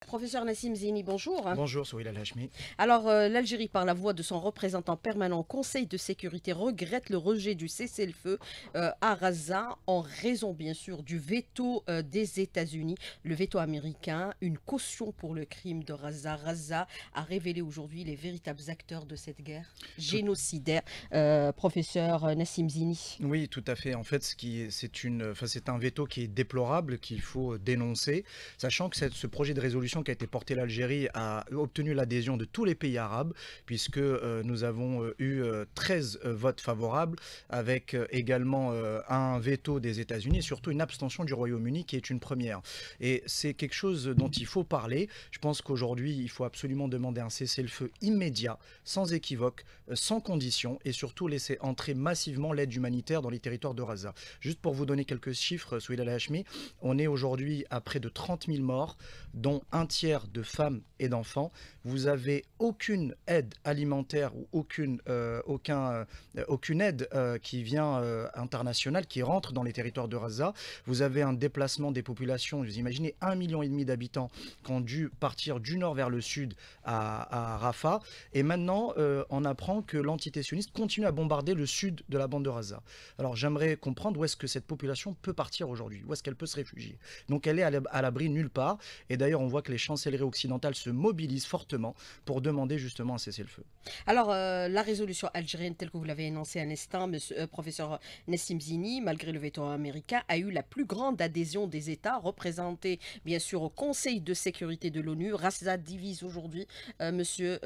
Professeur Nassim Zini, bonjour. Bonjour, Souil al Alors, euh, l'Algérie, par la voix de son représentant permanent au Conseil de sécurité, regrette le rejet du cessez-le-feu euh, à Raza, en raison, bien sûr, du veto euh, des États-Unis, le veto américain, une caution pour le crime de Raza. Raza a révélé aujourd'hui les véritables acteurs de cette guerre génocidaire. professeur Nassim Zini. Oui, tout à fait. En fait, c'est un veto qui est déplorable, qu'il faut dénoncer, sachant que ce projet de résolution qui a été portée, l'Algérie a obtenu l'adhésion de tous les pays arabes, puisque euh, nous avons euh, eu 13 euh, votes favorables, avec également un veto des États-Unis et surtout une abstention du Royaume-Uni qui est une première. Et c'est quelque chose dont il faut parler. Je pense qu'aujourd'hui, il faut absolument demander un cessez-le-feu immédiat, sans équivoque, sans condition, et surtout laisser entrer massivement l'aide humanitaire dans les territoires de raza Juste pour vous donner quelques chiffres, Souïd al-Hashmi, on est aujourd'hui à près de 30 000 morts, dont un tiers de femmes et d'enfants. Vous avez aucune aide alimentaire ou aucune, euh, aucun, euh, aucune aide euh, qui vient internationale, qui rentre dans les territoires de Gaza. Vous avez un déplacement des populations. Vous imaginez un million et demi d'habitants qui ont dû partir du nord vers le sud à, à Rafah. Et maintenant, on apprend que l'entité sioniste continue à bombarder le sud de la bande de Gaza. Alors j'aimerais comprendre où est-ce que cette population peut partir aujourd'hui, où est-ce qu'elle peut se réfugier. Donc elle est à l'abri nulle part. Et d'ailleurs, on voit les chancelleries occidentales se mobilisent fortement pour demander justement un cessez-le-feu. Alors, euh, la résolution algérienne, telle que vous l'avez énoncée à l'instant, monsieur, euh, professeur Nassim Zini, malgré le veto américain, a eu la plus grande adhésion des États, représentés, bien sûr au Conseil de sécurité de l'ONU. Raza divise aujourd'hui, euh, monsieur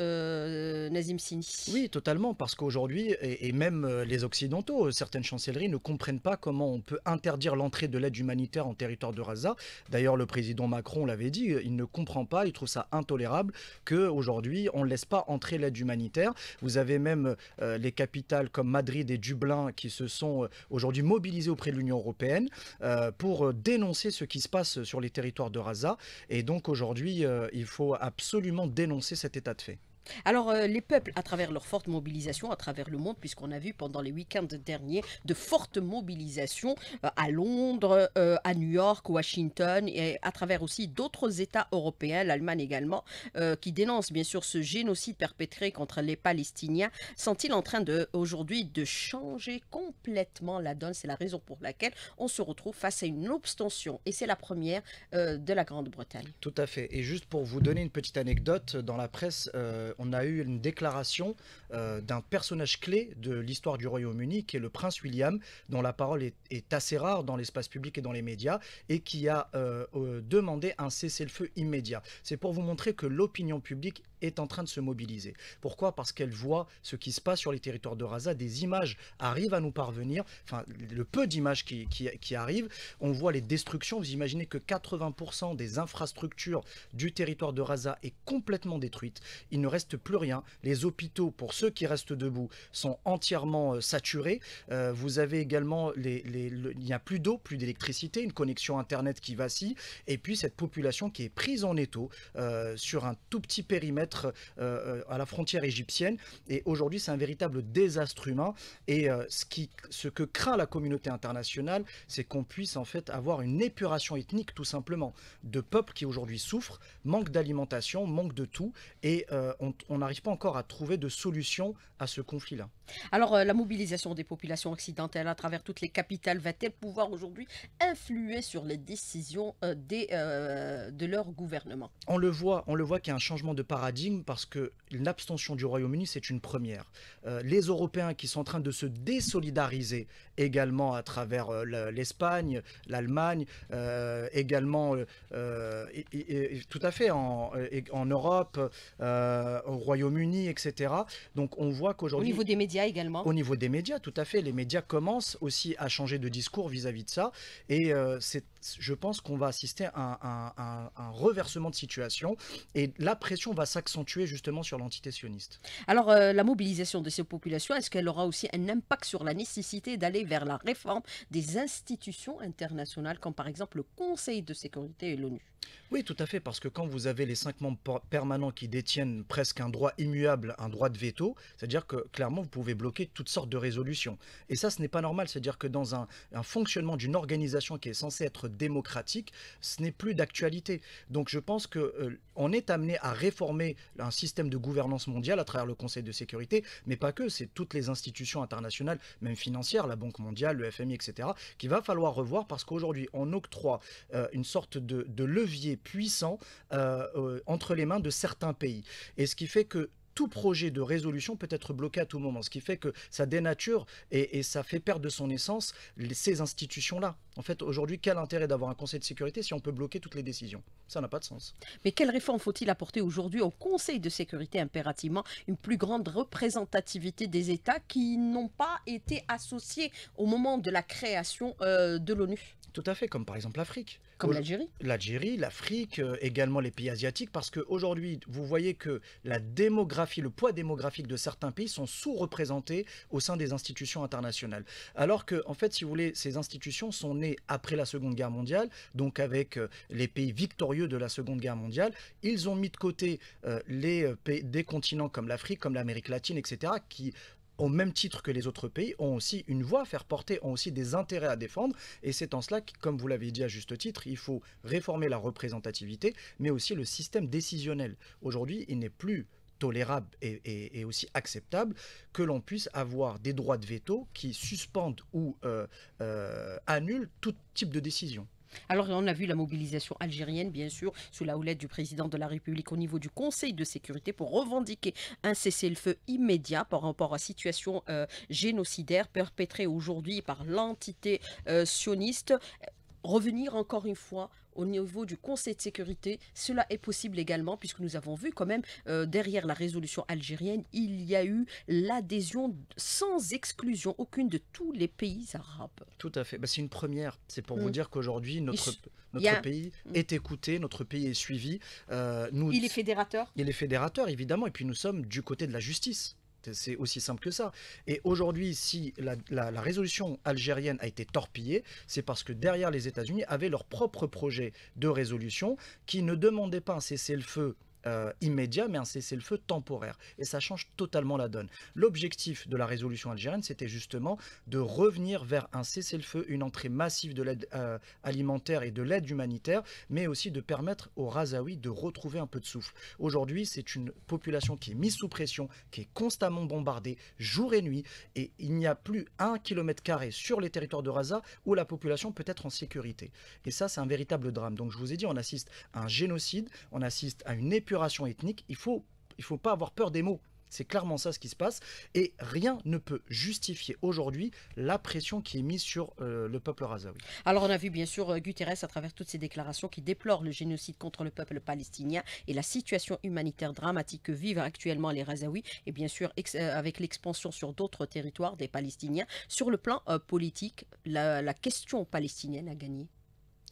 Nazim Zini. Oui, totalement, parce qu'aujourd'hui, et, même les Occidentaux, certaines chancelleries ne comprennent pas comment on peut interdire l'entrée de l'aide humanitaire en territoire de Raza. D'ailleurs, le président Macron l'avait dit, il ne comprend pas, il trouve ça intolérable qu'aujourd'hui, on ne laisse pas entrer l'aide humanitaire. Vous avez même euh, les capitales comme Madrid et Dublin qui se sont euh, aujourd'hui mobilisées auprès de l'Union européenne euh, pour dénoncer ce qui se passe sur les territoires de Raza. Et donc aujourd'hui, il faut absolument dénoncer cet état de fait. Alors, euh, les peuples, à travers leur forte mobilisation à travers le monde, puisqu'on a vu pendant les week-ends derniers de fortes mobilisations euh, à Londres, euh, à New York, Washington et à travers aussi d'autres États européens, l'Allemagne également, qui dénoncent bien sûr ce génocide perpétré contre les Palestiniens, sont-ils en train de aujourd'hui de changer complètement la donne C'est la raison pour laquelle on se retrouve face à une abstention. et c'est la première de la Grande-Bretagne. Tout à fait. Et juste pour vous donner une petite anecdote, dans la presse, on a eu une déclaration euh, d'un personnage clé de l'histoire du Royaume-Uni, qui est le prince William, dont la parole est, assez rare dans l'espace public et dans les médias, et qui a euh, euh, demandé un cessez-le-feu immédiat. C'est pour vous montrer que l'opinion publique est en train de se mobiliser. Pourquoi Parce qu'elle voit ce qui se passe sur les territoires de Raza, des images arrivent à nous parvenir, enfin le peu d'images qui, qui, qui, arrivent, on voit les destructions, vous imaginez que 80% des infrastructures du territoire de Raza est complètement détruite, il ne reste plus rien. Les hôpitaux, pour ceux qui restent debout, sont entièrement euh, saturés. Euh, vous avez également, les, il n'y a plus d'eau, plus d'électricité, une connexion Internet qui vacille, et puis cette population qui est prise en étau euh, sur un tout petit périmètre à la frontière égyptienne. Et aujourd'hui, c'est un véritable désastre humain. Et ce, qui, ce que craint la communauté internationale, c'est qu'on puisse en fait avoir une épuration ethnique tout simplement de peuples qui aujourd'hui souffrent, manque d'alimentation, manque de tout, et on on n'arrive pas encore à trouver de solution à ce conflit-là. Alors, euh, la mobilisation des populations occidentales à travers toutes les capitales va-t-elle pouvoir aujourd'hui influer sur les décisions euh, des, euh, de leur gouvernement On le voit, on le voit qu'il y a un changement de paradigme parce que l'abstention du Royaume-Uni, c'est une première. les Européens qui sont en train de se désolidariser également à travers euh, l'Espagne, l'Allemagne, euh, également euh, tout à fait en, en Europe, au Royaume-Uni, etc. Donc on voit qu'aujourd'hui... Au niveau des médias également Au niveau des médias, tout à fait. Les médias commencent aussi à changer de discours vis-à-vis de ça. Et c'est je pense qu'on va assister à un, un, reversement de situation et la pression va s'accentuer justement sur l'entité sioniste. Alors la mobilisation de ces populations, est-ce qu'elle aura aussi un impact sur la nécessité d'aller vers la réforme des institutions internationales, comme par exemple le Conseil de sécurité et l'ONU. Oui, tout à fait, parce que quand vous avez les cinq membres permanents qui détiennent presque un droit immuable, un droit de veto, c'est-à-dire que clairement, vous pouvez bloquer toutes sortes de résolutions. Et ça, ce n'est pas normal, c'est-à-dire que dans un, fonctionnement d'une organisation qui est censée être démocratique, ce n'est plus d'actualité. Donc je pense qu'on euh, est amené à réformer un système de gouvernance mondiale à travers le Conseil de sécurité, mais pas que, c'est toutes les institutions internationales, même financières, la Banque mondiale, le FMI, etc., qu'il va falloir revoir parce qu'aujourd'hui, on octroie euh, une sorte de, de levier puissant euh, euh, entre les mains de certains pays. Et ce qui fait que tout projet de résolution peut être bloqué à tout moment, ce qui fait que ça dénature et, ça fait perdre de son essence ces institutions-là. En fait, aujourd'hui, quel intérêt d'avoir un Conseil de sécurité si on peut bloquer toutes les décisions Ça n'a pas de sens. Mais quelle réforme faut-il apporter aujourd'hui au Conseil de sécurité impérativement Une plus grande représentativité des États qui n'ont pas été associés au moment de la création euh, de l'ONU Tout à fait, comme par exemple l'Afrique. Comme l'Algérie L'Algérie, l'Afrique, euh, également les pays asiatiques, parce qu'aujourd'hui, vous voyez que la démographie, le poids démographique de certains pays sont sous-représentés au sein des institutions internationales. Alors que, en fait, si vous voulez, ces institutions sont nées après la Seconde Guerre mondiale, donc avec euh, les pays victorieux de la Seconde Guerre mondiale. Ils ont mis de côté euh, les pays, des continents comme l'Afrique, comme l'Amérique latine, etc., qui au même titre que les autres pays, ont aussi une voix à faire porter, ont aussi des intérêts à défendre. Et c'est en cela que, comme vous l'avez dit à juste titre, il faut réformer la représentativité, mais aussi le système décisionnel. Aujourd'hui, il n'est plus tolérable et, aussi acceptable que l'on puisse avoir des droits de veto qui suspendent ou euh, euh, annulent tout type de décision. Alors on a vu la mobilisation algérienne, bien sûr, sous la houlette du président de la République au niveau du Conseil de sécurité pour revendiquer un cessez-le-feu immédiat par rapport à la situation euh, génocidaire perpétrée aujourd'hui par l'entité euh, sioniste revenir encore une fois au niveau du Conseil de sécurité, cela est possible également, puisque nous avons vu quand même, euh, derrière la résolution algérienne, il y a eu l'adhésion sans exclusion aucune de tous les pays arabes. Tout à fait. Bah, c'est une première. C'est pour vous mm. dire qu'aujourd'hui, notre, pays mm. est écouté, notre pays est suivi. Euh, il est fédérateur Il est fédérateur, évidemment. Et puis nous sommes du côté de la justice. C'est aussi simple que ça. Et aujourd'hui, si la, résolution algérienne a été torpillée, c'est parce que derrière les États-Unis avaient leur propre projet de résolution qui ne demandait pas un cessez-le-feu euh, immédiat, mais un cessez-le-feu temporaire. Et ça change totalement la donne. L'objectif de la résolution algérienne, c'était justement de revenir vers un cessez-le-feu, une entrée massive de l'aide euh, alimentaire et de l'aide humanitaire, mais aussi de permettre aux Razaouis de retrouver un peu de souffle. Aujourd'hui, c'est une population qui est mise sous pression, qui est constamment bombardée jour et nuit, et il n'y a plus un kilomètre carré sur les territoires de Raza où la population peut être en sécurité. Et ça, c'est un véritable drame. Donc je vous ai dit, on assiste à un génocide, on assiste à une épidémie ethnique, il faut, il faut pas avoir peur des mots. C'est clairement ça ce qui se passe. Et rien ne peut justifier aujourd'hui la pression qui est mise sur euh, le peuple razaoui. Alors on a vu bien sûr euh, Guterres à travers toutes ses déclarations qui déplore le génocide contre le peuple palestinien et la situation humanitaire dramatique que vivent actuellement les razaouis et bien sûr euh, avec l'expansion sur d'autres territoires des Palestiniens. Sur le plan politique, la question palestinienne a gagné.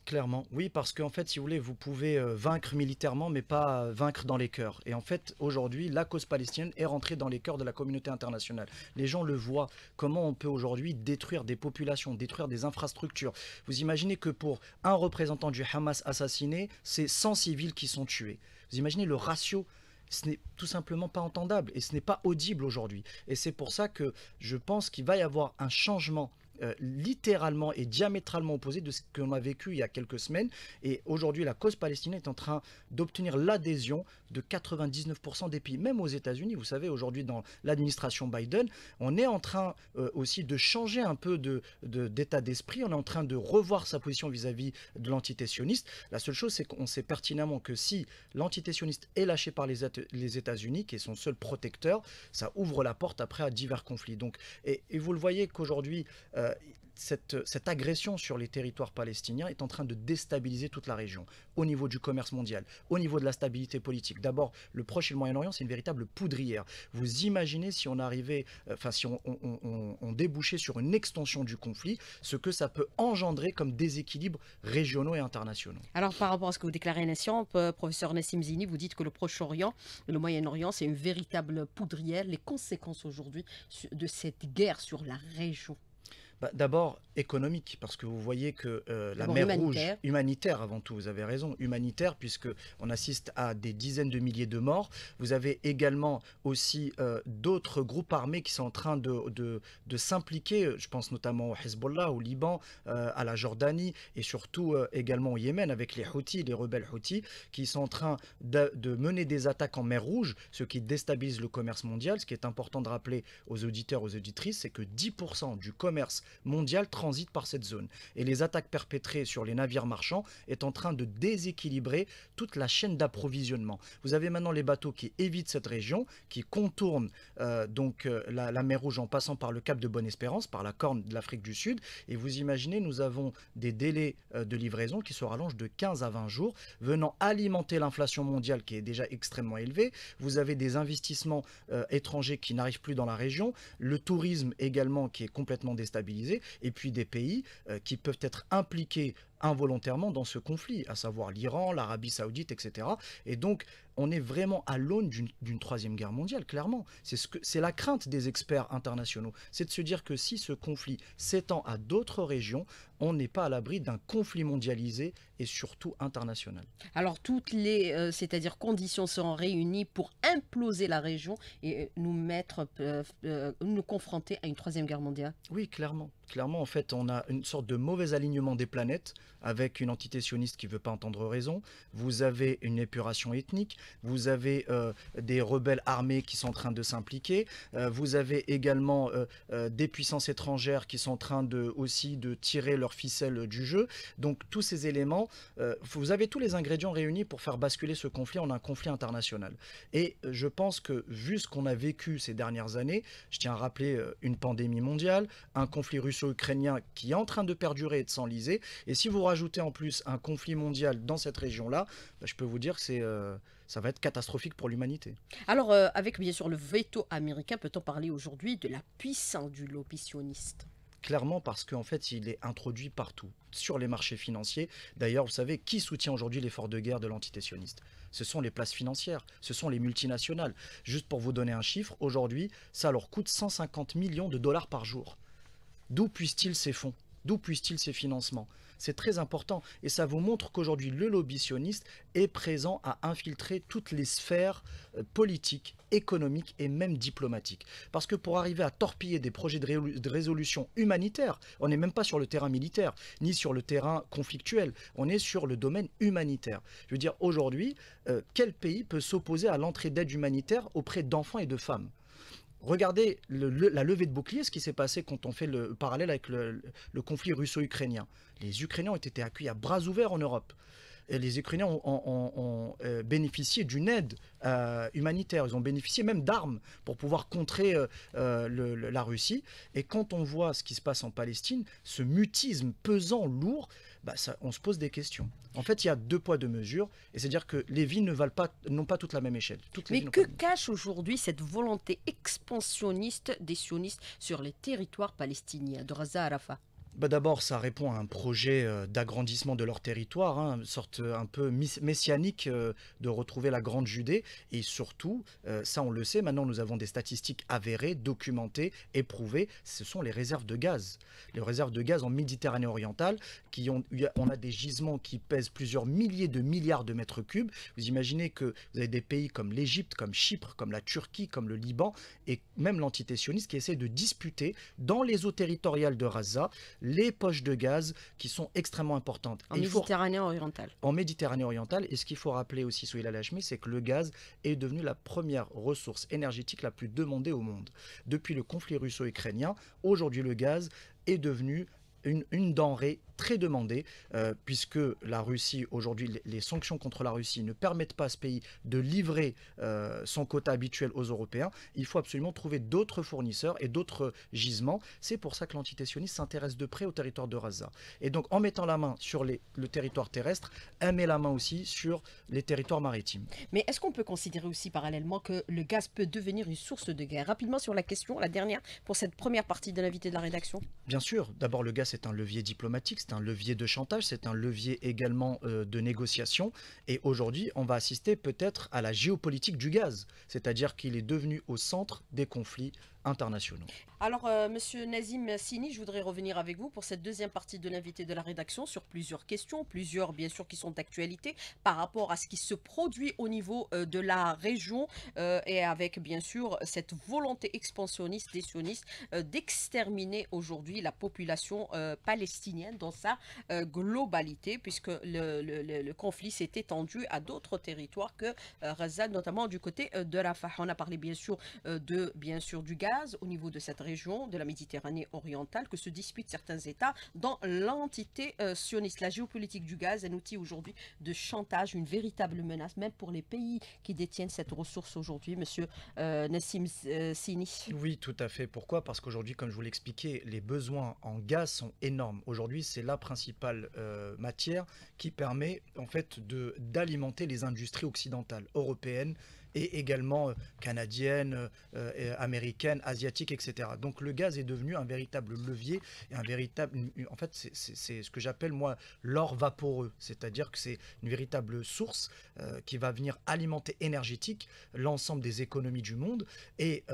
Clairement, oui, parce qu'en fait, si vous voulez, vous pouvez euh, vaincre militairement, mais pas euh, vaincre dans les cœurs. Et en fait, aujourd'hui, la cause palestinienne est rentrée dans les cœurs de la communauté internationale. Les gens le voient. Comment on peut aujourd'hui détruire des populations, détruire des infrastructures Vous imaginez que pour un représentant du Hamas assassiné, c'est 100 civils qui sont tués. Vous imaginez le ratio ce n'est tout simplement pas entendable et ce n'est pas audible aujourd'hui. Et c'est pour ça que je pense qu'il va y avoir un changement euh, littéralement et diamétralement opposé de ce qu'on a vécu il y a quelques semaines. Et aujourd'hui, la cause palestinienne est en train d'obtenir l'adhésion de 99% des pays, même aux États-Unis. Vous savez, aujourd'hui, dans l'administration Biden, on est en train euh, aussi de changer un peu d'état de, d'état d'esprit. On est en train de revoir sa position vis-à-vis de l'entité sioniste. La seule chose, c'est qu'on sait pertinemment que si l'entité sioniste est lâchée par les, les États-Unis, qui est son seul protecteur, ça ouvre la porte après à divers conflits. Donc, et, vous le voyez qu'aujourd'hui, euh, euh, cette, euh, cette, agression sur les territoires palestiniens est en train de déstabiliser toute la région, au niveau du commerce mondial, au niveau de la stabilité politique. D'abord, le Proche et le Moyen-Orient, c'est une véritable poudrière. Vous imaginez si on arrivait, euh, enfin si on, débouchait sur une extension du conflit, ce que ça peut engendrer comme déséquilibre régionaux et internationaux. Alors par rapport à ce que vous déclarez, professeur Nassim Zini, vous dites que le Proche-Orient le Moyen-Orient, c'est une véritable poudrière. Les conséquences aujourd'hui de cette guerre sur la région bah, d'abord économique, parce que vous voyez que euh, la mer Rouge, humanitaire avant tout, vous avez raison, humanitaire, puisque on assiste à des dizaines de milliers de morts. Vous avez également aussi euh, d'autres groupes armés qui sont en train de, de, s'impliquer, je pense notamment au Hezbollah, au Liban, euh, à la Jordanie, et surtout également au Yémen, avec les Houthis, les rebelles Houthis, qui sont en train de, de mener des attaques en mer Rouge, ce qui déstabilise le commerce mondial. Ce qui est important de rappeler aux auditeurs, aux auditrices, c'est que 10% du commerce mondiale transite par cette zone. Et les attaques perpétrées sur les navires marchands est en train de déséquilibrer toute la chaîne d'approvisionnement. Vous avez maintenant les bateaux qui évitent cette région, qui contournent euh, donc euh, la, mer Rouge en passant par le cap de Bonne-Espérance, par la corne de l'Afrique du Sud. Et vous imaginez, nous avons des délais euh, de livraison qui se rallongent de 15 à 20 jours, venant alimenter l'inflation mondiale qui est déjà extrêmement élevée. Vous avez des investissements étrangers qui n'arrivent plus dans la région, le tourisme également qui est complètement déstabilisé et puis des pays euh, qui peuvent être impliqués involontairement dans ce conflit, à savoir l'Iran, l'Arabie saoudite, etc. Et donc on est vraiment à l'aune d'une troisième guerre mondiale, clairement. C'est ce que, la crainte des experts internationaux. C'est de se dire que si ce conflit s'étend à d'autres régions, on n'est pas à l'abri d'un conflit mondialisé et surtout international. Alors toutes les, euh, c'est-à-dire conditions seront réunies pour imploser la région et euh, nous mettre, euh, nous confronter à une troisième guerre mondiale. Oui, clairement clairement, en fait, on a une sorte de mauvais alignement des planètes avec une entité sioniste qui ne veut pas entendre raison. Vous avez une épuration ethnique. Vous avez euh, des rebelles armés qui sont en train de s'impliquer. Euh, vous avez également euh, des puissances étrangères qui sont en train de, aussi de tirer leur ficelle du jeu. Donc, tous ces éléments, vous avez tous les ingrédients réunis pour faire basculer ce conflit en un conflit international. Et je pense que, vu ce qu'on a vécu ces dernières années, je tiens à rappeler une pandémie mondiale, un conflit russe ukrainien qui est en train de perdurer et de s'enliser. Et si vous rajoutez en plus un conflit mondial dans cette région-là, bah, je peux vous dire que c'est, euh, ça va être catastrophique pour l'humanité. Alors, euh, avec bien sûr le veto américain, peut-on parler aujourd'hui de la puissance du lobby sioniste clairement parce qu'en fait, il est introduit partout, sur les marchés financiers. D'ailleurs, vous savez, qui soutient aujourd'hui l'effort de guerre de l'entité sioniste Ce sont les places financières, ce sont les multinationales. Juste pour vous donner un chiffre, aujourd'hui, ça leur coûte 150 millions de dollars par jour. D'où puissent-ils ces fonds D'où puissent-ils ces financements C'est très important et ça vous montre qu'aujourd'hui le lobby sioniste est présent à infiltrer toutes les sphères euh, politiques, économiques et même diplomatiques. Parce que pour arriver à torpiller des projets de, résolution humanitaire, on n'est même pas sur le terrain militaire, ni sur le terrain conflictuel, on est sur le domaine humanitaire. Je veux dire, aujourd'hui, euh, quel pays peut s'opposer à l'entrée d'aide humanitaire auprès d'enfants et de femmes Regardez la levée de bouclier, ce qui s'est passé quand on fait le parallèle avec le, le conflit russo-ukrainien. Les Ukrainiens ont été accueillis à bras ouverts en Europe. Euh, les Ukrainiens ont, euh, bénéficié d'une aide euh, humanitaire. Ils ont bénéficié même d'armes pour pouvoir contrer la Russie. Et quand on voit ce qui se passe en Palestine, ce mutisme pesant, lourd, bah, on se pose des questions. En fait, il y a deux poids, deux mesures. Et c'est-à-dire que les vies ne valent pas, n'ont pas toute la même échelle. Mais que cache aujourd'hui cette volonté expansionniste des sionistes sur les territoires palestiniens, de Raza Arafat bah, d'abord, ça répond à un projet euh, d'agrandissement de leur territoire, hein, une sorte euh, un peu messianique euh, de retrouver la Grande Judée. Et surtout, ça on le sait, maintenant nous avons des statistiques avérées, documentées, éprouvées, ce sont les réserves de gaz. Les réserves de gaz en Méditerranée orientale, qui ont, on a des gisements qui pèsent plusieurs milliers de milliards de mètres cubes. Vous imaginez que vous avez des pays comme l'Égypte, comme Chypre, comme la Turquie, comme le Liban, et même l'entité sioniste qui essaie de disputer dans les eaux territoriales de Raza, les poches de gaz qui sont extrêmement importantes. En Méditerranée orientale. En Méditerranée orientale. Et ce qu'il faut rappeler aussi sous Lachmi, c'est que le gaz est devenu la première ressource énergétique la plus demandée au monde. Depuis le conflit russo-ukrainien, aujourd'hui le gaz est devenu une, une denrée très demandé, euh, puisque la Russie, aujourd'hui, les, sanctions contre la Russie ne permettent pas à ce pays de livrer euh, son quota habituel aux Européens. Il faut absolument trouver d'autres fournisseurs et d'autres gisements. C'est pour ça que l'entité s'intéresse de près au territoire de Raza. Et donc, en mettant la main sur le territoire terrestre, elle met la main aussi sur les territoires maritimes. Mais est-ce qu'on peut considérer aussi parallèlement que le gaz peut devenir une source de guerre Rapidement sur la question, la dernière, pour cette première partie de l'invité de la rédaction. Bien sûr. D'abord, le gaz est un levier diplomatique, c'est un levier de chantage, c'est un levier également euh, de négociation. Et aujourd'hui, on va assister peut-être à la géopolitique du gaz, c'est-à-dire qu'il est devenu au centre des conflits alors, euh, Monsieur Nazim Sini, je voudrais revenir avec vous pour cette deuxième partie de l'invité de la rédaction sur plusieurs questions, plusieurs bien sûr qui sont d'actualité par rapport à ce qui se produit au niveau euh, de la région euh, et avec bien sûr cette volonté expansionniste des sionistes d'exterminer aujourd'hui la population palestinienne dans sa globalité puisque le, conflit s'est étendu à d'autres territoires que Gaza, notamment du côté de Rafah. On a parlé bien sûr de bien sûr du gaz au niveau de cette région de la Méditerranée orientale que se disputent certains États dans l'entité euh, sioniste. La géopolitique du gaz est un outil aujourd'hui de chantage, une véritable menace, même pour les pays qui détiennent cette ressource aujourd'hui, Monsieur euh, Nassim euh, Sini. Oui, tout à fait. Pourquoi Parce qu'aujourd'hui, comme je vous l'expliquais, les besoins en gaz sont énormes. Aujourd'hui, c'est la principale matière qui permet en fait d'alimenter les industries occidentales, européennes également euh, canadienne, euh, euh, américaine, asiatique, etc. Donc le gaz est devenu un véritable levier et un véritable, en fait, c'est ce que j'appelle moi l'or vaporeux, c'est-à-dire que c'est une véritable source qui va venir alimenter énergétique l'ensemble des économies du monde et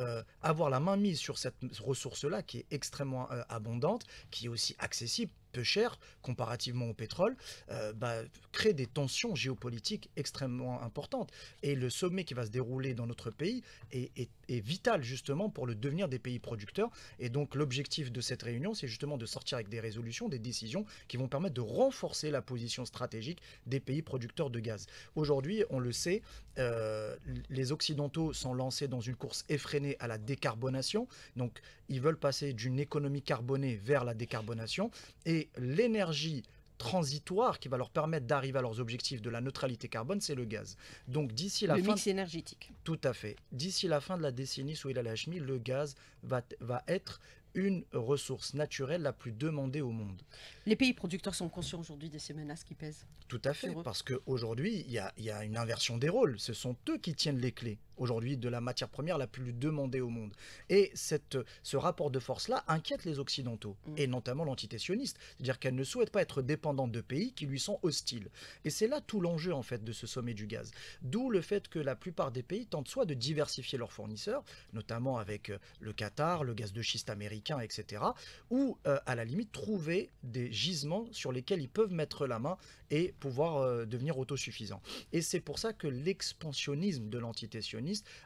avoir la main mise sur cette ressource-là qui est extrêmement abondante, qui est aussi accessible peu cher comparativement au pétrole, euh, bah, crée des tensions géopolitiques extrêmement importantes. Et le sommet qui va se dérouler dans notre pays est, vital justement pour le devenir des pays producteurs. Et donc l'objectif de cette réunion, c'est justement de sortir avec des résolutions, des décisions qui vont permettre de renforcer la position stratégique des pays producteurs de gaz. Aujourd'hui, on le sait, euh, les Occidentaux sont lancés dans une course effrénée à la décarbonation. Donc ils veulent passer d'une économie carbonée vers la décarbonation. Et l'énergie transitoire qui va leur permettre d'arriver à leurs objectifs de la neutralité carbone, c'est le gaz. Donc d'ici la fin... mix énergétique. Tout à fait. D'ici la fin de la décennie sous le gaz va, être une ressource naturelle la plus demandée au monde. Les pays producteurs sont conscients aujourd'hui de ces menaces qui pèsent Tout à fait, parce qu'aujourd'hui, il y y a une inversion des rôles. Ce sont eux qui tiennent les clés aujourd'hui de la matière première la plus demandée au monde. Et cette, ce rapport de force-là inquiète les Occidentaux, mm. et notamment l'entité sioniste, c'est-à-dire qu'elle ne souhaite pas être dépendante de pays qui lui sont hostiles. Et c'est là tout l'enjeu en fait de ce sommet du gaz, d'où le fait que la plupart des pays tentent soit de diversifier leurs fournisseurs, notamment avec euh, le Qatar, le gaz de schiste américain, etc., ou euh, à la limite trouver des gisements sur lesquels ils peuvent mettre la main et pouvoir euh, devenir autosuffisants. Et c'est pour ça que l'expansionnisme de l'entité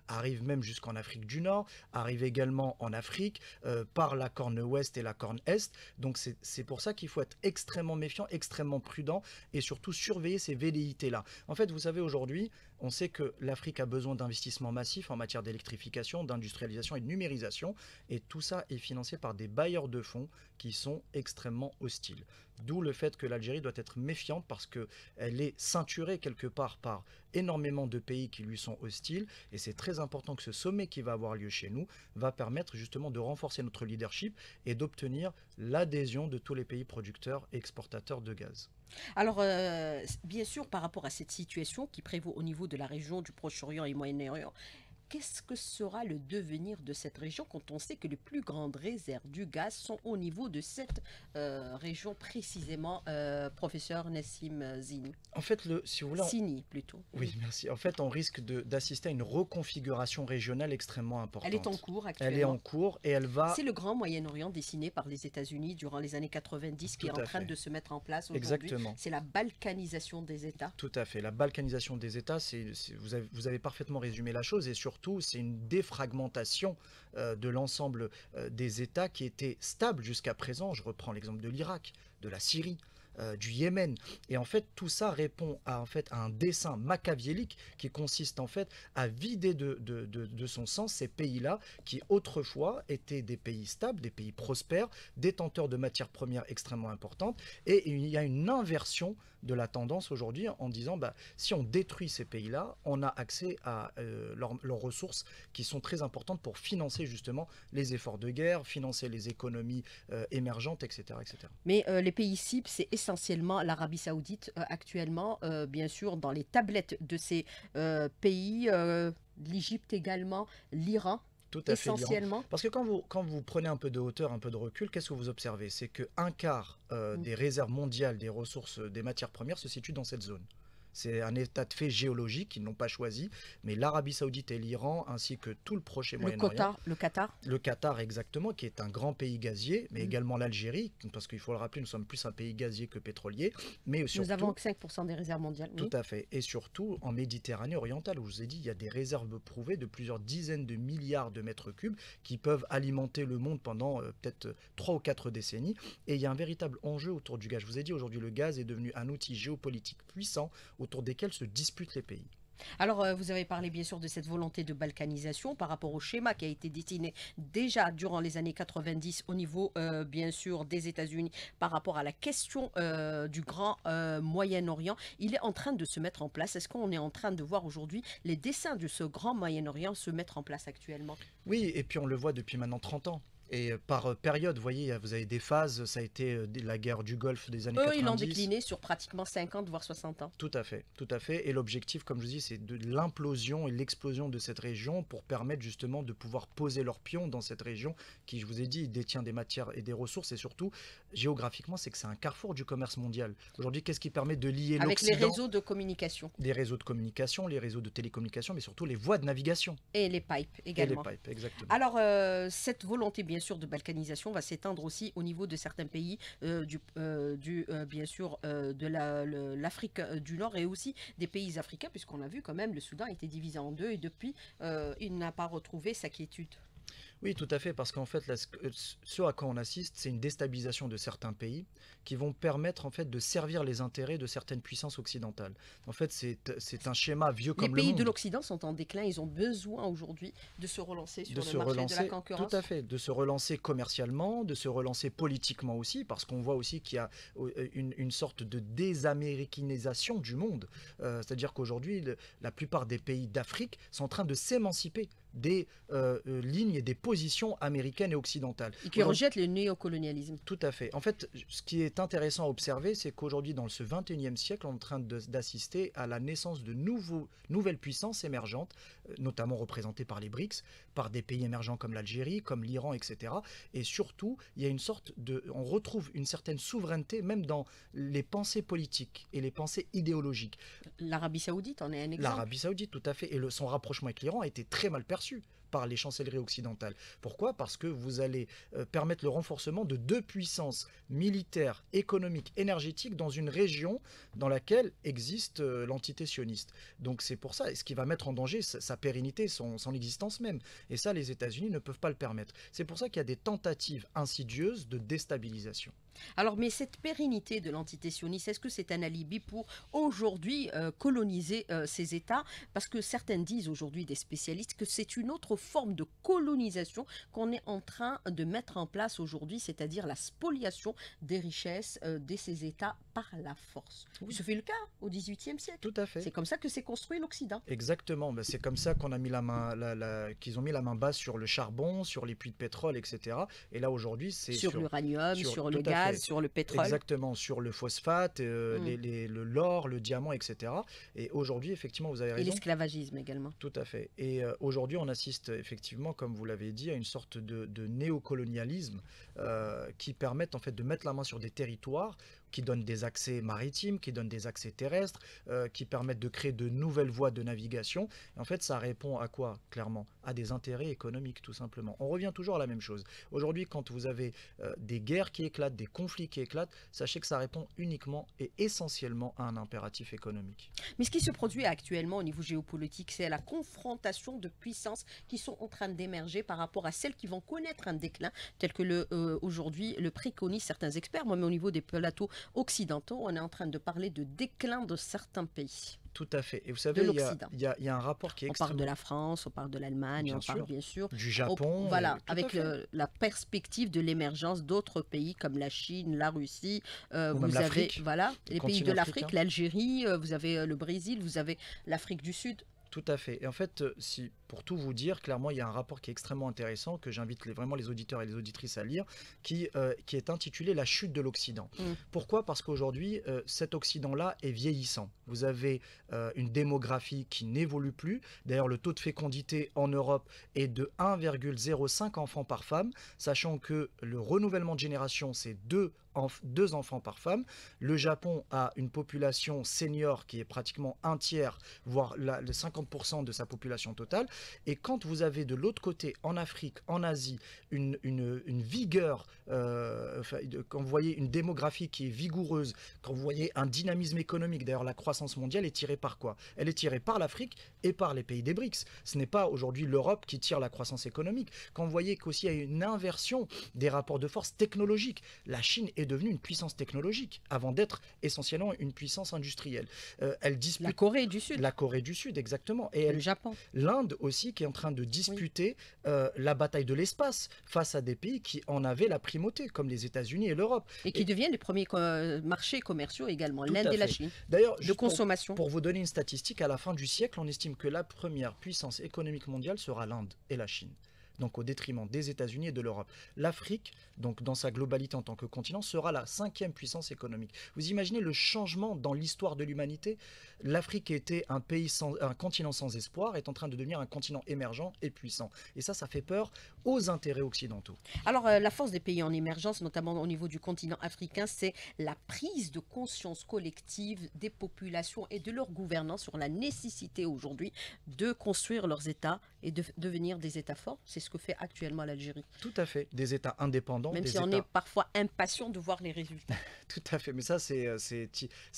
arrive même jusqu'en Afrique du Nord, arrive également en Afrique euh, par la corne ouest et la corne est. Donc c'est pour ça qu'il faut être extrêmement méfiant, extrêmement prudent et surtout surveiller ces velléités-là. En fait, vous savez, aujourd'hui, on sait que l'Afrique a besoin d'investissements massifs en matière d'électrification, d'industrialisation et de numérisation. Et tout ça est financé par des bailleurs de fonds qui sont extrêmement hostiles. D'où le fait que l'Algérie doit être méfiante parce qu'elle est ceinturée quelque part par énormément de pays qui lui sont hostiles. Et c'est très important que ce sommet qui va avoir lieu chez nous va permettre justement de renforcer notre leadership et d'obtenir l'adhésion de tous les pays producteurs et exportateurs de gaz. Alors, euh, bien sûr, par rapport à cette situation qui prévaut au niveau de la région du Proche-Orient et Moyen-Orient, qu'est-ce que sera le devenir de cette région quand on sait que les plus grandes réserves du gaz sont au niveau de cette euh, région précisément, euh, professeur Nassim Zini En fait, le, si vous voulez... Zini, plutôt. Oui, merci. En fait, on risque d'assister à une reconfiguration régionale extrêmement importante. Elle est en cours actuellement. Elle est en cours et elle va... C'est le grand Moyen-Orient dessiné par les États-Unis durant les années 90 qui est en train de se mettre en place aujourd'hui. Exactement. C'est la balkanisation des États. Tout à fait. La balkanisation des États, c'est vous, avez, vous avez parfaitement résumé la chose et surtout c'est une défragmentation euh, de l'ensemble euh, des États qui étaient stables jusqu'à présent. Je reprends l'exemple de l'Irak, de la Syrie. Euh, du Yémen. Et en fait, tout ça répond à, en fait, un dessin machiavélique qui consiste en fait à vider de, de son sens ces pays-là qui autrefois étaient des pays stables, des pays prospères, détenteurs de matières premières extrêmement importantes. Et il y a une inversion de la tendance aujourd'hui en disant bah, si on détruit ces pays-là, on a accès à euh, leurs, ressources qui sont très importantes pour financer justement les efforts de guerre, financer les économies euh, émergentes, etc. Mais euh, les pays cibles, c'est essentiellement l'Arabie saoudite actuellement, bien sûr, dans les tablettes de ces pays, l'Égypte également, l'Iran. Tout à essentiellement. Parce que quand vous, quand vous prenez un peu de hauteur, un peu de recul, qu'est-ce que vous observez C'est qu'un quart euh, mm. des réserves mondiales des ressources, euh, des matières premières se situent dans cette zone. C'est un état de fait géologique qu'ils n'ont pas choisi. Mais l'Arabie Saoudite et l'Iran, ainsi que tout le prochain Moyen-Orient. Le Qatar. Le Qatar, exactement, qui est un grand pays gazier, mais mm. également l'Algérie, parce qu'il faut le rappeler, nous sommes plus un pays gazier que pétrolier. Mais nous avons 5% des réserves mondiales. Tout à fait. Et surtout en Méditerranée orientale, où je vous ai dit, il y a des réserves prouvées de plusieurs dizaines de milliards de mètres cubes qui peuvent alimenter le monde pendant euh, peut-être 3 euh, ou 4 décennies. Et il y a un véritable enjeu autour du gaz. Je vous ai dit, aujourd'hui, le gaz est devenu un outil géopolitique puissant autour desquels se disputent les pays. Alors, euh, vous avez parlé bien sûr de cette volonté de balkanisation par rapport au schéma qui a été dessiné déjà durant les années 90 au niveau, euh, bien sûr, des États-Unis par rapport à la question euh, du grand Moyen-Orient. Il est en train de se mettre en place. Est-ce qu'on est en train de voir aujourd'hui les dessins de ce grand Moyen-Orient se mettre en place actuellement Oui, et puis on le voit depuis maintenant 30 ans. Et euh, par euh, période, vous voyez, vous avez des phases, ça a été euh, la guerre du Golfe des années 90. Eux, ils l'ont décliné sur pratiquement 50, voire 60 ans. Tout à fait, tout à fait. Et l'objectif, comme je vous dis, c'est de l'implosion et l'explosion de cette région pour permettre justement de pouvoir poser leurs pions dans cette région qui, je vous ai dit, détient des matières et des ressources et surtout géographiquement, c'est que c'est un carrefour du commerce mondial. Aujourd'hui, qu'est-ce qui permet de lier l'Occident... Avec les réseaux de communication. Les réseaux de communication, les réseaux de télécommunication, mais surtout les voies de navigation. Et les pipes également. Et les pipes, exactement. Alors, euh, cette volonté, bien sûr, de balkanisation va s'éteindre aussi au niveau de certains pays, euh, du, euh, du bien sûr, de l'Afrique du Nord et aussi des pays africains, puisqu'on a vu quand même le Soudan a été divisé en deux et depuis, il n'a pas retrouvé sa quiétude. Oui, tout à fait, parce qu'en fait, ce à quoi on assiste, c'est une déstabilisation de certains pays qui vont permettre en fait de servir les intérêts de certaines puissances occidentales. En fait, c'est un schéma vieux comme le monde. Les pays de l'Occident sont en déclin, ils ont besoin aujourd'hui de se relancer sur le marché de la concurrence. Tout à fait, de se relancer commercialement, de se relancer politiquement aussi, parce qu'on voit aussi qu'il y a euh, une, sorte de désaméricanisation du monde. Euh, c'est-à-dire qu'aujourd'hui, la plupart des pays d'Afrique sont en train de s'émanciper des euh, euh, lignes et des positions américaines et occidentales. Et qui rejettent le néocolonialisme. Tout à fait. En fait, ce qui est intéressant à observer, c'est qu'aujourd'hui, dans ce 21e siècle, on est en train d'assister à la naissance de nouvelles puissances émergentes, euh, notamment représentées par les BRICS, par des pays émergents comme l'Algérie, comme l'Iran, etc. Et surtout, il y une sorte de, on retrouve une certaine souveraineté même dans les pensées politiques et les pensées idéologiques. L'Arabie Saoudite en est un exemple. L'Arabie Saoudite, tout à fait. Et le, son rapprochement avec l'Iran a été très mal perçu par les chancelleries occidentales. Pourquoi Parce que vous allez euh, permettre le renforcement de deux puissances militaires, économiques, énergétiques dans une région dans laquelle existe euh, l'entité sioniste. Donc c'est pour ça, et ce qui va mettre en danger sa, pérennité, son, son, existence même. Et ça, les États-Unis ne peuvent pas le permettre. C'est pour ça qu'il y a des tentatives insidieuses de déstabilisation. Alors, mais cette pérennité de l'entité sioniste, est-ce que c'est un alibi pour aujourd'hui euh, coloniser euh, ces États Parce que certaines disent aujourd'hui, des spécialistes, que c'est une autre forme de colonisation qu'on est en train de mettre en place aujourd'hui, c'est-à-dire la spoliation des richesses euh, de ces États par la force. Ce fait le cas au XVIIIe siècle. Tout à fait. C'est comme ça que s'est construit l'Occident. Exactement. Ben, c'est comme ça qu'on a mis la qu'ils ont mis la main basse sur le charbon, sur les puits de pétrole, etc. Et là aujourd'hui, c'est sur, l'uranium, sur le gaz sur le pétrole. Exactement, sur le phosphate, euh, mm. les, le l'or, le diamant, etc. Et aujourd'hui, effectivement, vous avez raison. Et l'esclavagisme également. Tout à fait. Et euh, aujourd'hui, on assiste effectivement, comme vous l'avez dit, à une sorte de, néocolonialisme euh, qui permet en fait de mettre la main sur des territoires qui donnent des accès maritimes, qui donnent des accès terrestres, euh, qui permettent de créer de nouvelles voies de navigation. Et en fait, ça répond à quoi, clairement À des intérêts économiques, tout simplement. On revient toujours à la même chose. Aujourd'hui, quand vous avez euh, des guerres qui éclatent, des conflits qui éclatent, sachez que ça répond uniquement et essentiellement à un impératif économique. Mais ce qui se produit actuellement au niveau géopolitique, c'est la confrontation de puissances qui sont en train d'émerger par rapport à celles qui vont connaître un déclin, tel que le, euh, aujourd'hui le préconisent certains experts, moi, mais au niveau des plateaux occidentaux, on est en train de parler de déclin de certains pays. Tout à fait. Et vous savez, il y, a un rapport qui est On parle de la France, on parle de l'Allemagne, on parle bien sûr du Japon. voilà, euh, avec la perspective de l'émergence d'autres pays comme la Chine, la Russie. Euh, vous avez voilà les pays de l'Afrique, l'Algérie. Euh, vous avez le Brésil, vous avez l'Afrique du Sud. Tout à fait. Et en fait, euh, si, pour tout vous dire, clairement, il y a un rapport qui est extrêmement intéressant, que j'invite vraiment les auditeurs et les auditrices à lire, qui, euh, qui est intitulé La chute de l'Occident. Mm. Pourquoi Parce qu'aujourd'hui, euh, cet Occident-là est vieillissant. Vous avez une démographie qui n'évolue plus. D'ailleurs, le taux de fécondité en Europe est de 1,05 enfants par femme, sachant que le renouvellement de génération, c'est 2 deux enfants par femme. Le Japon a une population senior qui est pratiquement un tiers, voire le 50% de sa population totale. Et quand vous avez de l'autre côté, en Afrique, en Asie, une, une, vigueur, euh, quand vous voyez une démographie qui est vigoureuse, quand vous voyez un dynamisme économique, d'ailleurs la croissance mondiale est tirée par quoi Elle est tirée par l'Afrique et par les pays des BRICS. Ce n'est pas aujourd'hui l'Europe qui tire la croissance économique. Quand vous voyez qu'aussi il y a une inversion des rapports de force technologiques, la Chine est devenue une puissance technologique avant d'être essentiellement une puissance industrielle. Euh, elle dispute la Corée du Sud. La Corée du Sud, exactement. Et le Japon. L'Inde aussi qui est en train de disputer euh, la bataille de l'espace face à des pays qui en avaient la primauté, comme les États-Unis et l'Europe. Et qui deviennent les premiers euh, marchés commerciaux également, l'Inde et la Chine. D'ailleurs, de consommation. pour vous donner une statistique, à la fin du siècle, on estime que la première puissance économique mondiale sera l'Inde et la Chine donc au détriment des États-Unis et de l'Europe. L'Afrique, donc dans sa globalité en tant que continent, sera la cinquième puissance économique. Vous imaginez le changement dans l'histoire de l'humanité L'Afrique était un pays un continent sans espoir, est en train de devenir un continent émergent et puissant. Et ça, ça fait peur aux intérêts occidentaux. Alors, euh, la force des pays en émergence, notamment au niveau du continent africain, c'est la prise de conscience collective des populations et de leurs gouvernants sur la nécessité aujourd'hui de construire leurs États et de devenir des États forts ce que fait actuellement l'Algérie. Tout à fait, des États indépendants. Même si on est parfois impatient de voir les résultats. Tout à fait, mais ça euh, c'est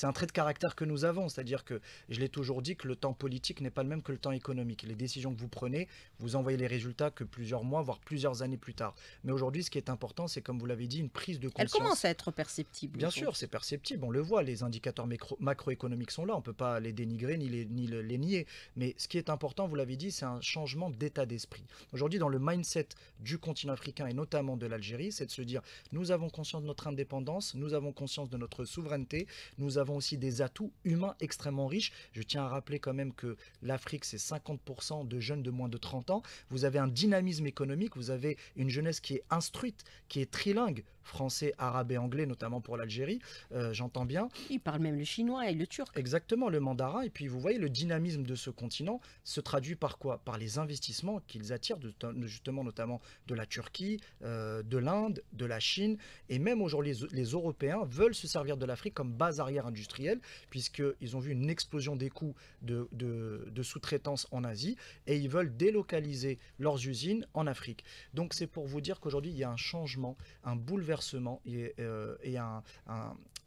un trait de caractère que nous avons, c'est-à-dire que je l'ai toujours dit que le temps politique n'est pas le même que le temps économique. Les décisions que vous prenez, vous envoyez les résultats que plusieurs mois, voire plusieurs années plus tard. Mais aujourd'hui, ce qui est important, c'est comme vous l'avez dit, une prise de conscience. Elle commence à être perceptible. Bien sûr, c'est perceptible, on le voit, les indicateurs macroéconomiques sont là, on ne peut pas les dénigrer ni les, ni les nier. Mais ce qui est important, vous l'avez dit, c'est un changement d'état d'esprit. Aujourd'hui, dans le mindset du continent africain et notamment de l'Algérie, c'est de se dire nous avons conscience de notre indépendance, nous avons conscience de notre souveraineté, nous avons aussi des atouts humains extrêmement riches. Je tiens à rappeler quand même que l'Afrique, c'est 50% de jeunes de moins de 30 ans. Vous avez un dynamisme économique, vous avez une jeunesse qui est instruite, qui est trilingue français, arabe et anglais, notamment pour l'Algérie, euh, j'entends bien. Ils parlent même le chinois et le turc. Exactement, le mandarin. Et puis vous voyez, le dynamisme de ce continent se traduit par quoi Par les investissements qu'ils attirent, justement notamment de la Turquie, euh, de l'Inde, de la Chine. Et même aujourd'hui, les, Européens veulent se servir de l'Afrique comme base arrière industrielle, puisqu'ils ont vu une explosion des coûts de, de, de sous-traitance en Asie, et ils veulent délocaliser leurs usines en Afrique. Donc c'est pour vous dire qu'aujourd'hui, il y a un changement, un bouleversement et, euh,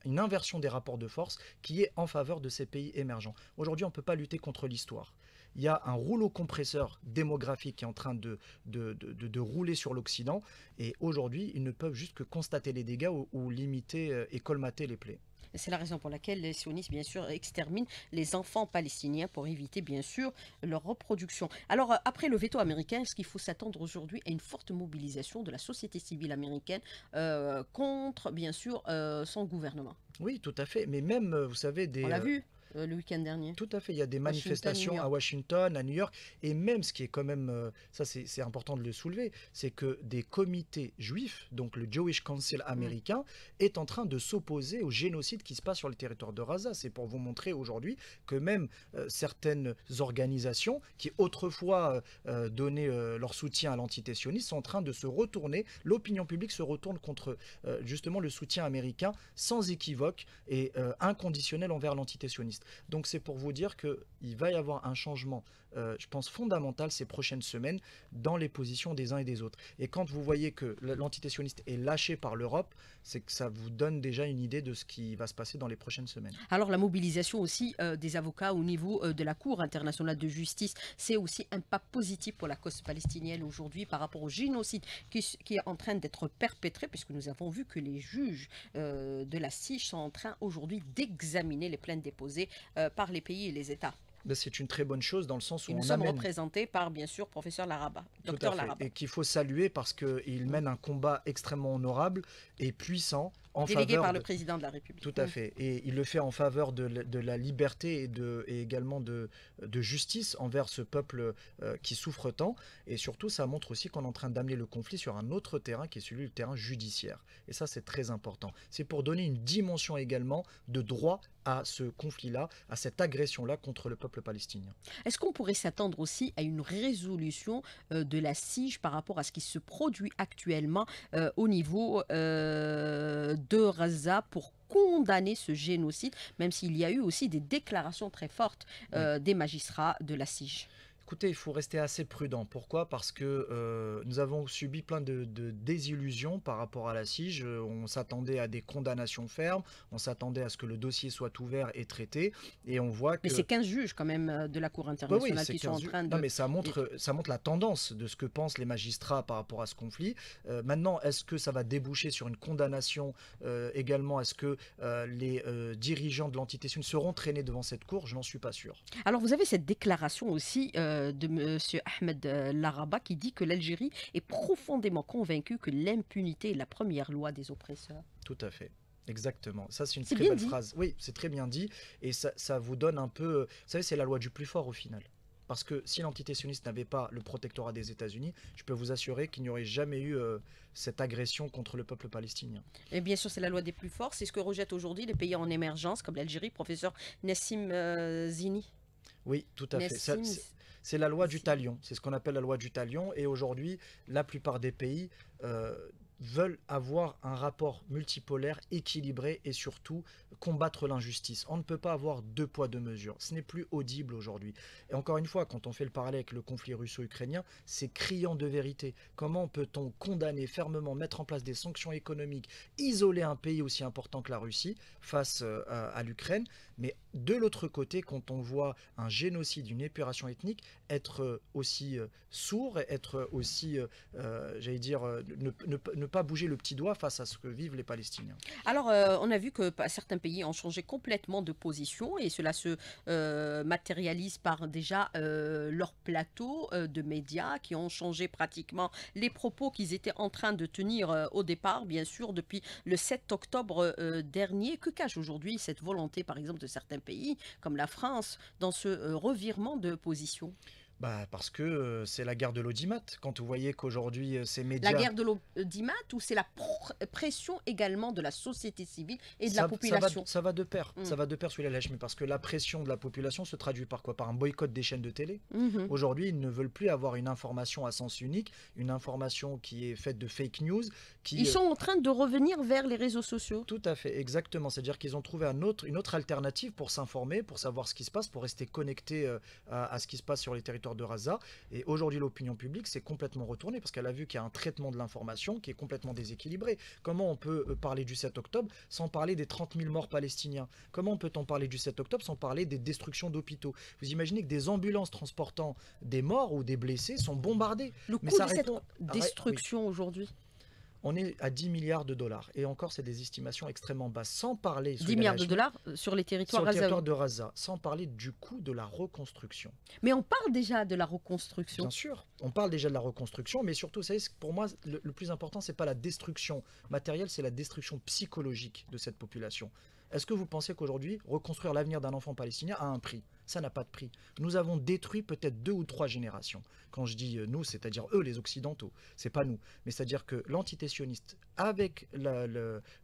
une inversion des rapports de force qui est en faveur de ces pays émergents. Aujourd'hui, on ne peut pas lutter contre l'histoire. Il y a un rouleau compresseur démographique qui est en train de, de, rouler sur l'Occident. Et aujourd'hui, ils ne peuvent juste que constater les dégâts ou limiter euh, et colmater les plaies. C'est la raison pour laquelle les sionistes, bien sûr, exterminent les enfants palestiniens pour éviter, bien sûr, leur reproduction. Alors, euh, après le veto américain, est-ce qu'il faut s'attendre aujourd'hui à une forte mobilisation de la société civile américaine euh, contre, bien sûr, euh, son gouvernement Oui, tout à fait. Mais même, vous savez, des... On l'a vu euh, le week-end dernier. Tout à fait, il y a des manifestations à Washington, à New York, et même ce qui est quand même, euh, ça c'est important de le soulever, c'est que des comités juifs, donc le Jewish Council américain, est en train de s'opposer au génocide qui se passe sur le territoire de Gaza. C'est pour vous montrer aujourd'hui que même euh, certaines organisations qui autrefois donnaient leur soutien à l'entité sioniste sont en train de se retourner, l'opinion publique se retourne contre justement le soutien américain sans équivoque et inconditionnel envers l'entité donc c'est pour vous dire qu'il va y avoir un changement, euh, je pense, fondamental ces prochaines semaines dans les positions des uns et des autres. Et quand vous voyez que l'entité sioniste est lâchée par l'Europe, c'est que ça vous donne déjà une idée de ce qui va se passer dans les prochaines semaines. Alors la mobilisation aussi euh, des avocats au niveau euh, de la Cour internationale de justice, c'est aussi un pas positif pour la cause palestinienne aujourd'hui par rapport au génocide qui, est en train d'être perpétré, puisque nous avons vu que les juges de la CIJ sont en train aujourd'hui d'examiner les plaintes déposées euh, par les pays et les États. Ben, c'est une très bonne chose dans le sens où nous on sommes représentés par bien sûr professeur Laraba, Laraba, et qu'il faut saluer parce qu'il mène un combat extrêmement honorable et puissant Délégué par le président de la République. Tout à mm. fait. Et il le fait en faveur de, la liberté et, de, également de, de, justice envers ce peuple euh, qui souffre tant. Et surtout, ça montre aussi qu'on est en train d'amener le conflit sur un autre terrain qui est celui du terrain judiciaire. Et ça, c'est très important. C'est pour donner une dimension également de droit à ce conflit-là, à cette agression-là contre le peuple palestinien. Est-ce qu'on pourrait s'attendre aussi à une résolution euh, de la SIGE par rapport à ce qui se produit actuellement euh, au niveau de de Raza pour condamner ce génocide, même s'il y a eu aussi des déclarations très fortes euh, des magistrats de la Sige. Écoutez, il faut rester assez prudent. Pourquoi Parce que euh, nous avons subi plein de, désillusions par rapport à la CIGE. Euh, on s'attendait à des condamnations fermes, on s'attendait à ce que le dossier soit ouvert et traité, et on voit que... Mais c'est 15 juges quand même euh, de la Cour internationale qui sont en train de... Non mais ça montre, ça montre la tendance de ce que pensent les magistrats par rapport à ce conflit. maintenant, est-ce que ça va déboucher sur une condamnation également Est-ce que les dirigeants de l'entité SUN seront traînés devant cette Cour Je n'en suis pas sûr. Alors vous avez cette déclaration aussi... Euh, de M. Euh, Ahmed euh, Laraba qui dit que l'Algérie est profondément convaincue que l'impunité est la première loi des oppresseurs. Tout à fait. Exactement. Ça, c'est une très belle phrase. Oui, c'est très bien dit. Et ça, vous donne un peu... Vous savez, c'est la loi du plus fort au final. Parce que si l'entité sioniste n'avait pas le protectorat des États-Unis, je peux vous assurer qu'il n'y aurait jamais eu cette agression contre le peuple palestinien. Et bien sûr, c'est la loi des plus forts. C'est ce que rejettent aujourd'hui les pays en émergence, comme l'Algérie, professeur Nassim Zini. Oui, tout à fait. C'est la loi du talion, c'est ce qu'on appelle la loi du talion. Et aujourd'hui, la plupart des pays euh, veulent avoir un rapport multipolaire, équilibré et surtout combattre l'injustice. On ne peut pas avoir deux poids, deux mesures. Ce n'est plus audible aujourd'hui. Et encore une fois, quand on fait le parallèle avec le conflit russo-ukrainien, c'est criant de vérité. Comment peut-on condamner fermement, mettre en place des sanctions économiques, isoler un pays aussi important que la Russie face euh, à l'Ukraine, mais de l'autre côté, quand on voit un génocide, une épuration ethnique, être euh, aussi euh, sourd, être euh, aussi, j'allais dire, ne, pas bouger le petit doigt face à ce que vivent les Palestiniens. Alors, on a vu que certains pays ont changé complètement de position et cela se matérialise par déjà leur plateau de médias qui ont changé pratiquement les propos qu'ils étaient en train de tenir au départ, bien sûr, depuis le 7 octobre dernier. Que cache aujourd'hui cette volonté, par exemple, de certains pays, comme la France, dans ce revirement de position bah parce que euh, c'est la guerre de l'audimat. Quand vous voyez qu'aujourd'hui euh, ces médias... La guerre de l'audimat ou c'est la pression également de la société civile et de la population ça va, de pair, mmh. ça va de pair celui-là lèche, mais parce que la pression de la population se traduit par quoi Par un boycott des chaînes de télé. Mmh. Aujourd'hui, ils ne veulent plus avoir une information à sens unique, une information qui est faite de fake news. Ils euh, sont en train de revenir vers les réseaux sociaux. Tout à fait, exactement. C'est-à-dire qu'ils ont trouvé un autre, une autre alternative pour s'informer, pour savoir ce qui se passe, pour rester connecté à ce qui se passe sur les territoires de Raza. Et aujourd'hui, l'opinion publique s'est complètement retournée parce qu'elle a vu qu'il y a un traitement de l'information qui est complètement déséquilibré. Comment on peut euh, parler du 7 octobre sans parler des 30 000 morts palestiniens Comment peut-on parler du 7 octobre sans parler des destructions d'hôpitaux Vous imaginez que des ambulances transportant des morts ou des blessés sont bombardées. Le coût de cette ah destruction aujourd'hui on est à 10 milliards de dollars. Et encore, c'est des estimations extrêmement basses. Sans parler... 10 milliards de dollars euh, sur les territoires de Raza. Sans parler du coût de la reconstruction. Mais on parle déjà de la reconstruction. Bien sûr, on parle déjà de la reconstruction, mais surtout, vous savez, pour moi, le, plus important, c'est pas la destruction matérielle, c'est la destruction psychologique de cette population. Est-ce que vous pensez qu'aujourd'hui, reconstruire l'avenir d'un enfant palestinien a un prix ça n'a pas de prix. Nous avons détruit peut-être deux ou trois générations. Quand je dis euh, nous, c'est-à-dire eux, les Occidentaux, c'est pas nous. Mais c'est-à-dire que l'entité sioniste, avec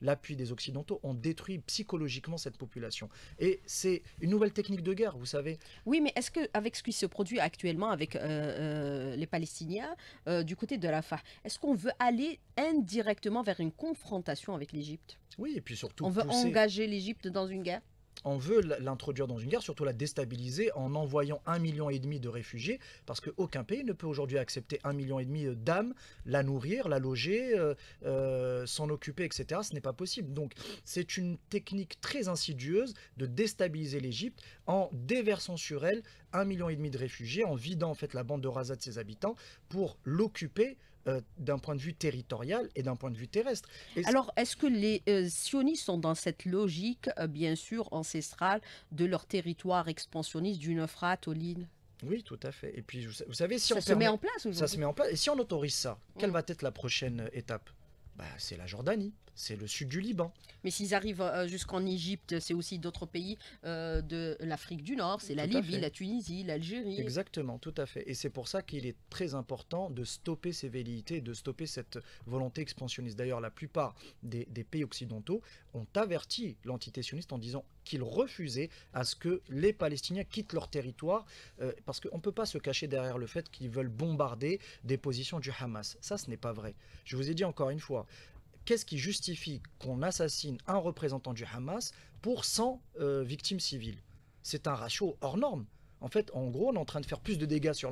l'appui des Occidentaux, ont détruit psychologiquement cette population. Et c'est une nouvelle technique de guerre, vous savez. Oui, mais est-ce qu'avec ce qui se produit actuellement avec euh, euh, les Palestiniens, du côté de Rafah, est-ce qu'on veut aller indirectement vers une confrontation avec l'Égypte Oui, et puis surtout. On veut engager l'Égypte dans une guerre on veut l'introduire dans une guerre, surtout la déstabiliser en envoyant un million et demi de réfugiés, parce qu'aucun pays ne peut aujourd'hui accepter un million et demi euh, d'âmes, la nourrir, la loger, euh, euh, s'en occuper, etc. Ce n'est pas possible. Donc c'est une technique très insidieuse de déstabiliser l'Égypte en déversant sur elle un million et demi de réfugiés, en vidant en fait la bande de Raza de ses habitants pour l'occuper euh, d'un point de vue territorial et d'un point de vue terrestre. Alors, est-ce que les euh, sionistes sont dans cette logique, euh, bien sûr, ancestrale de leur territoire expansionniste du Euphrate au Lille oui, tout à fait. Et puis, vous, savez, si on se met en place, ça se met en place. Et si on autorise ça, quelle mm. va être la prochaine étape bah, C'est la Jordanie c'est le sud du Liban. Mais s'ils arrivent euh, jusqu'en Égypte, c'est aussi d'autres pays euh, de l'Afrique du Nord, c'est la Libye, la Tunisie, l'Algérie. Exactement, tout à fait. Et c'est pour ça qu'il est très important de stopper ces velléités, de stopper cette volonté expansionniste. D'ailleurs, la plupart des, pays occidentaux ont averti l'entité sioniste en disant qu'ils refusaient à ce que les Palestiniens quittent leur territoire, euh, parce qu'on ne peut pas se cacher derrière le fait qu'ils veulent bombarder des positions du Hamas. Ça, ce n'est pas vrai. Je vous ai dit encore une fois, qu'est-ce qui justifie qu'on assassine un représentant du Hamas pour 100 euh, victimes civiles C'est un ratio hors norme. En fait, en gros, on est en train de faire plus de dégâts sur,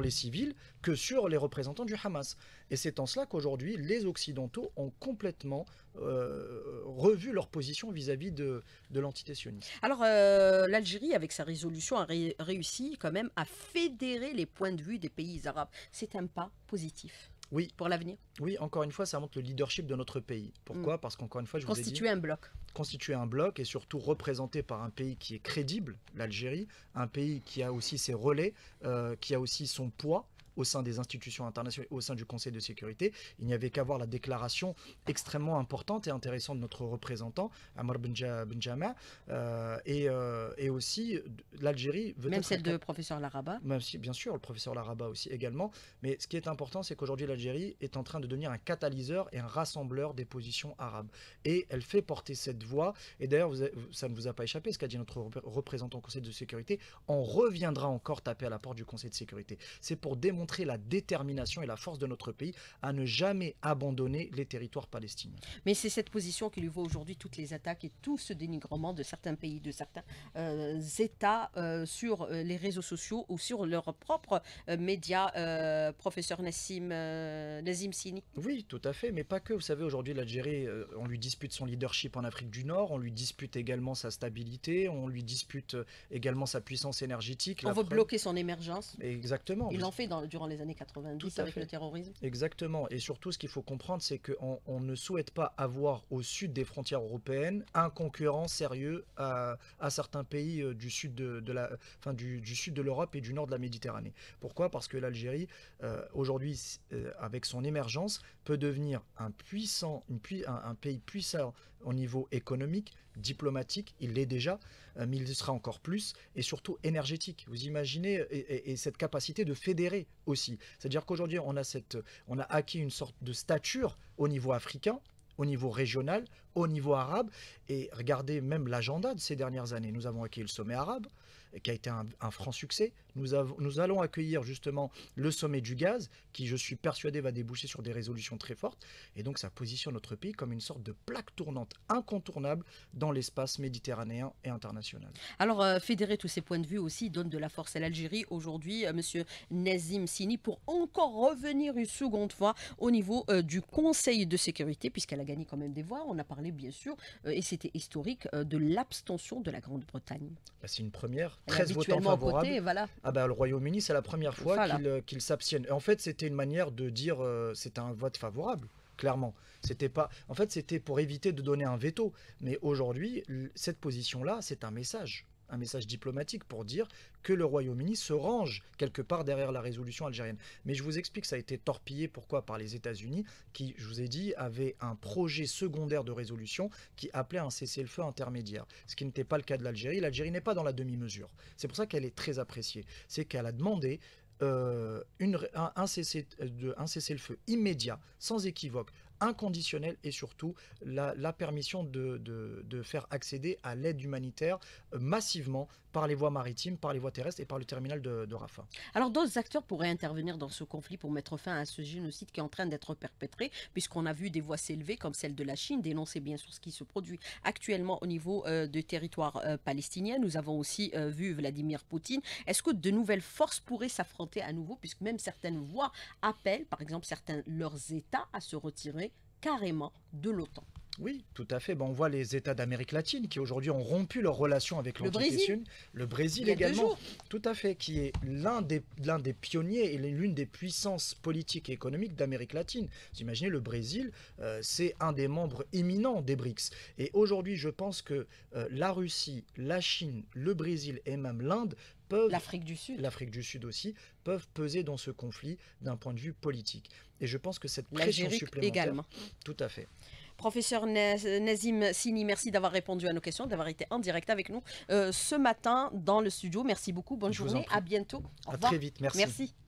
les civils que sur les représentants du Hamas. Et c'est en cela qu'aujourd'hui, les Occidentaux ont complètement euh, revu leur position vis-à-vis de, l'entité sioniste. Alors, euh, l'Algérie, avec sa résolution, a réussi quand même à fédérer les points de vue des pays arabes. C'est un pas positif oui. pour l'avenir Oui, encore une fois, ça montre le leadership de notre pays. Pourquoi mm. Parce qu'encore une fois, je vous un bloc. Constituer un bloc et surtout représenté par un pays qui est crédible, l'Algérie, un pays qui a aussi ses relais, euh, qui a aussi son poids, au sein des institutions internationales, au sein du Conseil de sécurité. Il n'y avait qu'à voir la déclaration extrêmement importante et intéressante de notre représentant, Amr Benjama, ben euh, et, euh, et, aussi l'Algérie Même celle de professeur Laraba Même si, bien sûr, le professeur Laraba aussi également. Mais ce qui est important, c'est qu'aujourd'hui, l'Algérie est en train de devenir un catalyseur et un rassembleur des positions arabes. Et elle fait porter cette voix. Et d'ailleurs, ça ne vous a pas échappé, ce qu'a dit notre représentant au Conseil de sécurité. On reviendra encore taper à la porte du Conseil de sécurité. C'est pour démontrer la détermination et la force de notre pays à ne jamais abandonner les territoires palestiniens. Mais c'est cette position qui lui vaut aujourd'hui toutes les attaques et tout ce dénigrement de certains pays, de certains euh, États euh, sur euh, les réseaux sociaux ou sur leurs propres médias, professeur Nassim, Nassim Sini. Oui, tout à fait, mais pas que. Vous savez, aujourd'hui, l'Algérie, on lui dispute son leadership en Afrique du Nord, on lui dispute également sa stabilité, on lui dispute également sa puissance énergétique. On veut bloquer son émergence. Exactement. Il en fait dans, les années 90 avec le terrorisme. Exactement. Et surtout, ce qu'il faut comprendre, c'est que on ne souhaite pas avoir au sud des frontières européennes un concurrent sérieux à, certains pays euh, du sud de, la, fin du, sud de l'Europe et du nord de la Méditerranée. Pourquoi Parce que l'Algérie, euh, aujourd'hui, euh, avec son émergence, peut devenir un puissant, une un pays puissant au niveau économique, diplomatique, il l'est déjà, euh, mais il sera encore plus, et surtout énergétique. Vous imaginez, euh, et, cette capacité de fédérer aussi. C'est-à-dire qu'aujourd'hui, on, a on a acquis une sorte de stature au niveau africain, au niveau régional, au niveau arabe. Et regardez même l'agenda de ces dernières années. Nous avons acquis le sommet arabe, qui a été un franc succès. Nous, nous allons accueillir justement le sommet du gaz, qui je suis persuadé va déboucher sur des résolutions très fortes. Et donc ça positionne notre pays comme une sorte de plaque tournante incontournable dans l'espace méditerranéen et international. Alors euh, fédérer tous ces points de vue aussi donne de la force à l'Algérie aujourd'hui, M. Euh, Monsieur Nazim Sini, pour encore revenir une seconde fois au niveau euh, du Conseil de sécurité, puisqu'elle a gagné quand même des voix. On a parlé bien sûr, et c'était historique, de l'abstention de la Grande-Bretagne. Bah, c'est une première, très votants favorables. voilà. Ah bah, le Royaume-Uni, c'est la première fois qu'il euh, qu'ils s'abstiennent. En fait, c'était une manière de dire c'est euh, c'était un vote favorable, clairement. C'était pas. En fait, c'était pour éviter de donner un veto. Mais aujourd'hui, cette position-là, c'est un message un message diplomatique pour dire que le Royaume-Uni se range quelque part derrière la résolution algérienne. Mais je vous explique, ça a été torpillé, pourquoi Par les États-Unis, qui, je vous ai dit, avaient un projet secondaire de résolution qui appelait un cessez-le-feu intermédiaire, ce qui n'était pas le cas de l'Algérie. L'Algérie n'est pas dans la demi-mesure. C'est pour ça qu'elle est très appréciée. C'est qu'elle a demandé euh, un, euh, un cessez-le-feu immédiat, sans équivoque, inconditionnel et surtout la, permission de, faire accéder à l'aide humanitaire euh, massivement par les voies maritimes, par les voies terrestres et par le terminal de, de Rafah. Alors d'autres acteurs pourraient intervenir dans ce conflit pour mettre fin à ce génocide qui est en train d'être perpétré, puisqu'on a vu des voix s'élever comme celle de la Chine dénoncer bien sûr ce qui se produit actuellement au niveau euh, des territoires territoire euh, Nous avons aussi vu Vladimir Poutine. Est-ce que de nouvelles forces pourraient s'affronter à nouveau, puisque même certaines voix appellent, par exemple certains leurs États, à se retirer carrément de l'OTAN. Oui, tout à fait. Ben, on voit les États d'Amérique latine qui aujourd'hui ont rompu leurs relations avec l'Antiquité Le Brésil également, tout à fait, qui est l'un des, l'un des pionniers et l'une des puissances politiques et économiques d'Amérique latine. Vous imaginez, le Brésil, euh, c'est un des membres éminents des BRICS. Et aujourd'hui, je pense que euh, la Russie, la Chine, le Brésil et même l'Inde l'Afrique du Sud, l'Afrique du Sud aussi peuvent peser dans ce conflit d'un point de vue politique. Et je pense que cette pression supplémentaire également. Tout à fait. Professeur Nazim Sini, merci d'avoir répondu à nos questions, d'avoir été en direct avec nous euh, ce matin dans le studio. Merci beaucoup. Bonne journée. À bientôt. Au à très vite. Merci. merci.